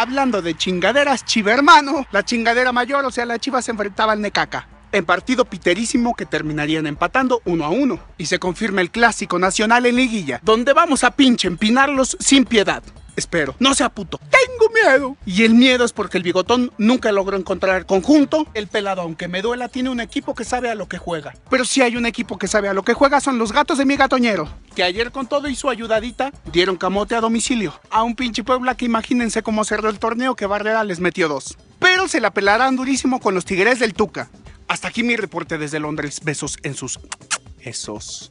hablando de chingaderas, hermano, la chingadera mayor, o sea, la chiva se enfrentaba al Necaca. En partido piterísimo que terminarían empatando uno a uno. Y se confirma el clásico nacional en liguilla, donde vamos a pinche empinarlos sin piedad. Espero. No sea puto. Tengo miedo. Y el miedo es porque el bigotón nunca logró encontrar conjunto. El pelado, aunque me duela, tiene un equipo que sabe a lo que juega. Pero si hay un equipo que sabe a lo que juega, son los gatos de mi gatoñero. Que ayer con todo y su ayudadita dieron camote a domicilio. A un pinche Puebla que imagínense cómo cerró el torneo que Barrera les metió dos. Pero se la pelarán durísimo con los tigres del Tuca. Hasta aquí mi reporte desde Londres. Besos en sus... Esos.